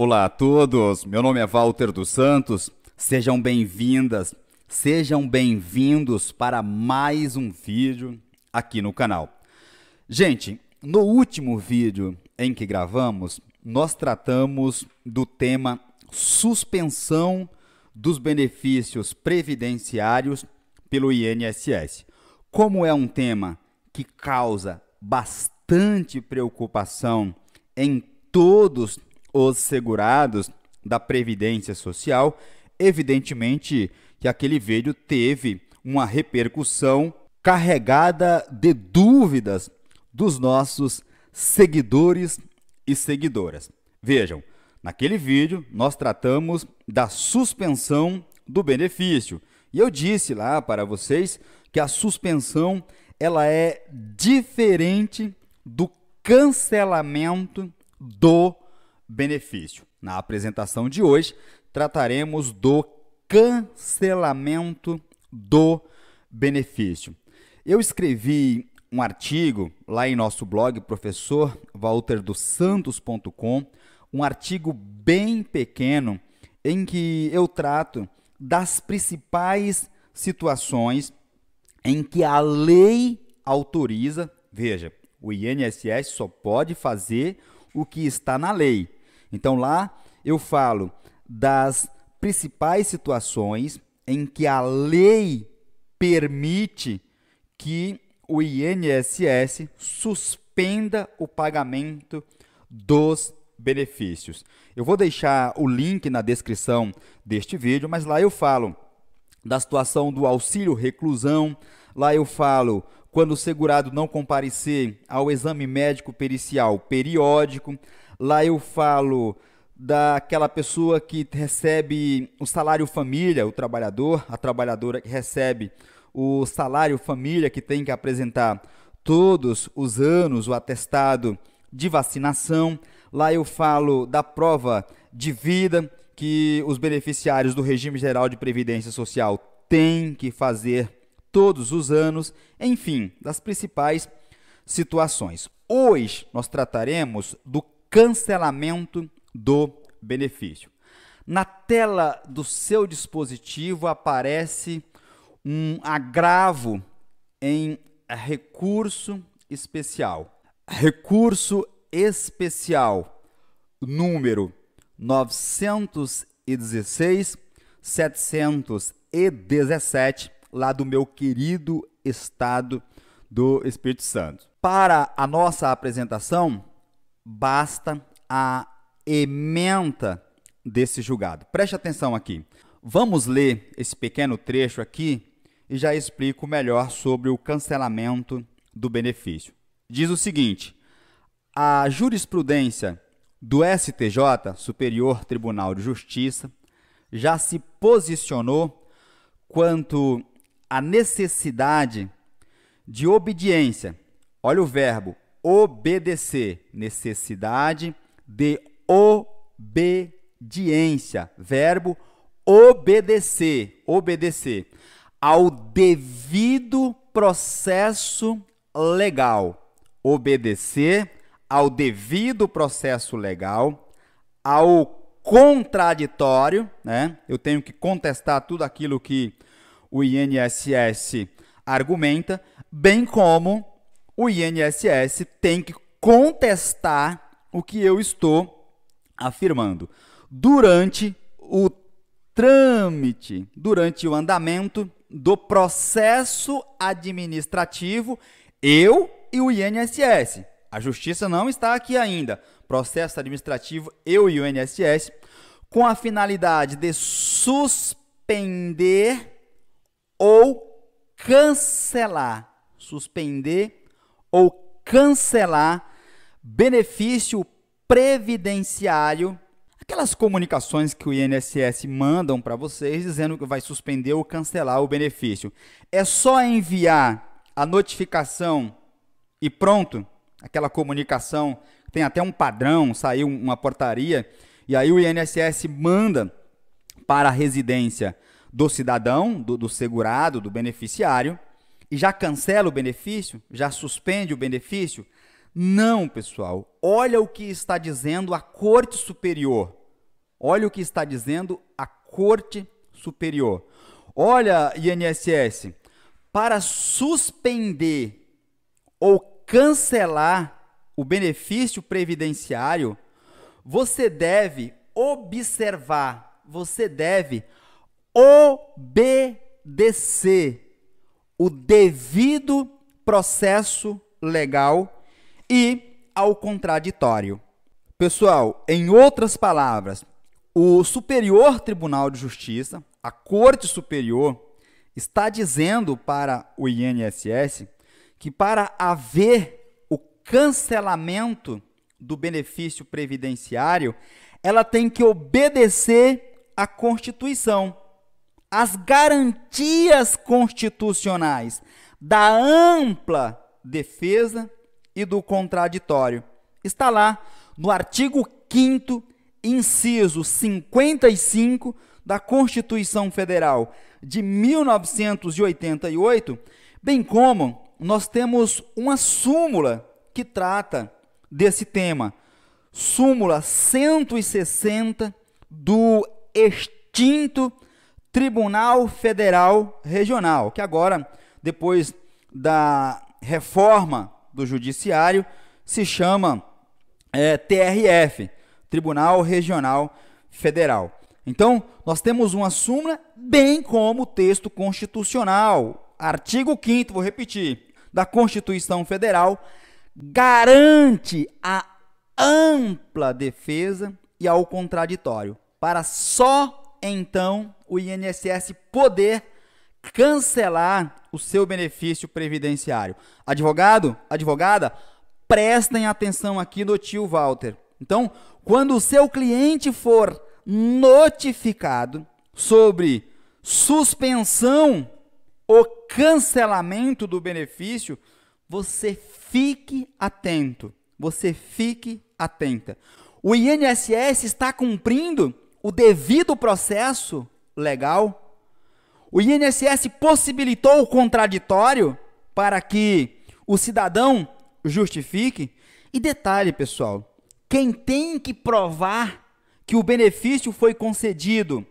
Olá a todos, meu nome é Walter dos Santos, sejam bem-vindas, sejam bem-vindos para mais um vídeo aqui no canal. Gente, no último vídeo em que gravamos, nós tratamos do tema suspensão dos benefícios previdenciários pelo INSS. Como é um tema que causa bastante preocupação em todos os segurados da Previdência Social, evidentemente que aquele vídeo teve uma repercussão carregada de dúvidas dos nossos seguidores e seguidoras. Vejam, naquele vídeo nós tratamos da suspensão do benefício. E eu disse lá para vocês que a suspensão ela é diferente do cancelamento do benefício benefício. Na apresentação de hoje, trataremos do cancelamento do benefício. Eu escrevi um artigo lá em nosso blog professorvalterdosantos.com, um artigo bem pequeno em que eu trato das principais situações em que a lei autoriza, veja, o INSS só pode fazer o que está na lei. Então lá eu falo das principais situações em que a lei permite que o INSS suspenda o pagamento dos benefícios. Eu vou deixar o link na descrição deste vídeo, mas lá eu falo da situação do auxílio reclusão, lá eu falo quando o segurado não comparecer ao exame médico pericial periódico, Lá eu falo daquela pessoa que recebe o salário família, o trabalhador, a trabalhadora que recebe o salário família que tem que apresentar todos os anos o atestado de vacinação. Lá eu falo da prova de vida que os beneficiários do regime geral de previdência social têm que fazer todos os anos, enfim, das principais situações. Hoje nós trataremos do cancelamento do benefício. Na tela do seu dispositivo aparece um agravo em recurso especial. Recurso especial número 916 717 lá do meu querido estado do Espírito Santo. Para a nossa apresentação, basta a ementa desse julgado. Preste atenção aqui. Vamos ler esse pequeno trecho aqui e já explico melhor sobre o cancelamento do benefício. Diz o seguinte: a jurisprudência do STJ, Superior Tribunal de Justiça, já se posicionou quanto à necessidade de obediência. Olha o verbo obedecer, necessidade de obediência, verbo obedecer, obedecer ao devido processo legal. Obedecer ao devido processo legal, ao contraditório, né? Eu tenho que contestar tudo aquilo que o INSS argumenta, bem como o INSS tem que contestar o que eu estou afirmando. Durante o trâmite, durante o andamento do processo administrativo, eu e o INSS. A justiça não está aqui ainda. Processo administrativo, eu e o INSS, com a finalidade de suspender ou cancelar. Suspender ou cancelar benefício previdenciário, aquelas comunicações que o INSS mandam para vocês dizendo que vai suspender ou cancelar o benefício. É só enviar a notificação e pronto, aquela comunicação tem até um padrão, saiu uma portaria e aí o INSS manda para a residência do cidadão, do, do segurado, do beneficiário e já cancela o benefício? Já suspende o benefício? Não, pessoal. Olha o que está dizendo a Corte Superior. Olha o que está dizendo a Corte Superior. Olha, INSS, para suspender ou cancelar o benefício previdenciário, você deve observar, você deve obedecer o devido processo legal e ao contraditório. Pessoal, em outras palavras, o Superior Tribunal de Justiça, a Corte Superior, está dizendo para o INSS que para haver o cancelamento do benefício previdenciário, ela tem que obedecer à Constituição as garantias constitucionais da ampla defesa e do contraditório. Está lá no artigo 5 inciso 55 da Constituição Federal de 1988, bem como nós temos uma súmula que trata desse tema. Súmula 160 do extinto Tribunal Federal Regional, que agora, depois da reforma do Judiciário, se chama é, TRF Tribunal Regional Federal. Então, nós temos uma súmula, bem como o texto constitucional. Artigo 5, vou repetir, da Constituição Federal, garante a ampla defesa e ao contraditório para só então o INSS poder cancelar o seu benefício previdenciário. Advogado, advogada, prestem atenção aqui no tio Walter. Então, quando o seu cliente for notificado sobre suspensão ou cancelamento do benefício, você fique atento. Você fique atenta. O INSS está cumprindo o devido processo legal, o INSS possibilitou o contraditório para que o cidadão justifique. E detalhe, pessoal, quem tem que provar que o benefício foi concedido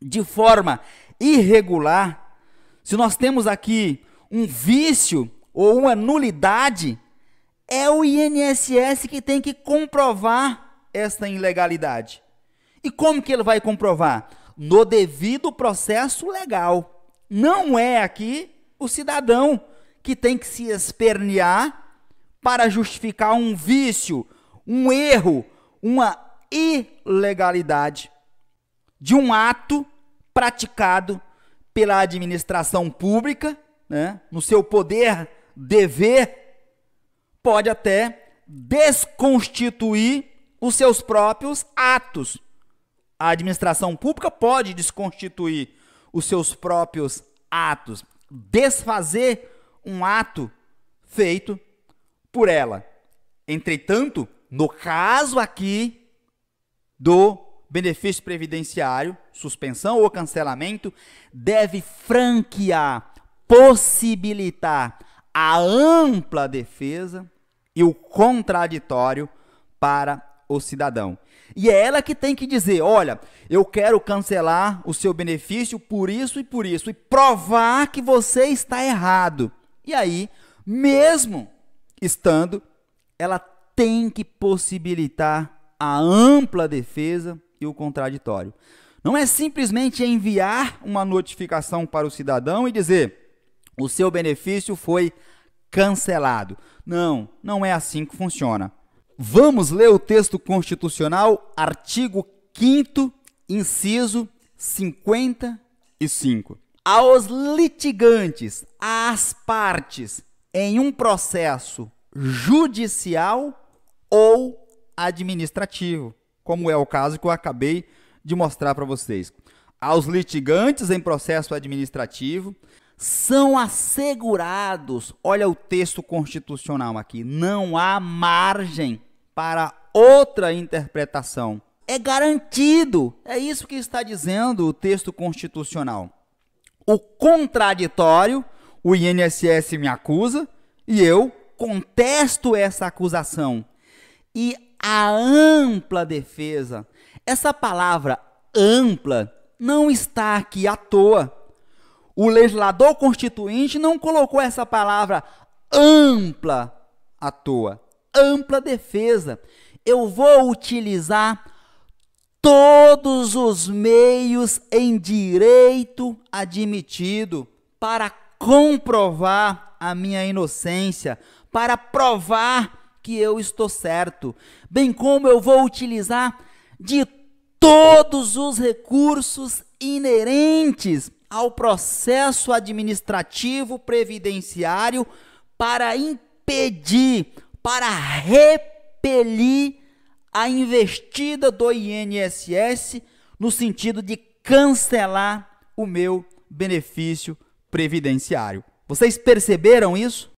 de forma irregular, se nós temos aqui um vício ou uma nulidade, é o INSS que tem que comprovar esta ilegalidade. E como que ele vai comprovar? No devido processo legal. Não é aqui o cidadão que tem que se espernear para justificar um vício, um erro, uma ilegalidade de um ato praticado pela administração pública, né, no seu poder, dever, pode até desconstituir os seus próprios atos a administração pública pode desconstituir os seus próprios atos, desfazer um ato feito por ela. Entretanto, no caso aqui do benefício previdenciário, suspensão ou cancelamento, deve franquear, possibilitar a ampla defesa e o contraditório para o cidadão. E é ela que tem que dizer: olha, eu quero cancelar o seu benefício por isso e por isso, e provar que você está errado. E aí, mesmo estando, ela tem que possibilitar a ampla defesa e o contraditório. Não é simplesmente enviar uma notificação para o cidadão e dizer: o seu benefício foi cancelado. Não, não é assim que funciona. Vamos ler o texto constitucional, artigo 5 inciso 55. Aos litigantes, às partes em um processo judicial ou administrativo, como é o caso que eu acabei de mostrar para vocês. Aos litigantes em processo administrativo são assegurados, olha o texto constitucional aqui, não há margem para outra interpretação. É garantido. É isso que está dizendo o texto constitucional. O contraditório, o INSS me acusa e eu contesto essa acusação. E a ampla defesa. Essa palavra ampla não está aqui à toa. O legislador constituinte não colocou essa palavra ampla à toa ampla defesa. Eu vou utilizar todos os meios em direito admitido para comprovar a minha inocência, para provar que eu estou certo, bem como eu vou utilizar de todos os recursos inerentes ao processo administrativo previdenciário para impedir para repelir a investida do INSS no sentido de cancelar o meu benefício previdenciário. Vocês perceberam isso?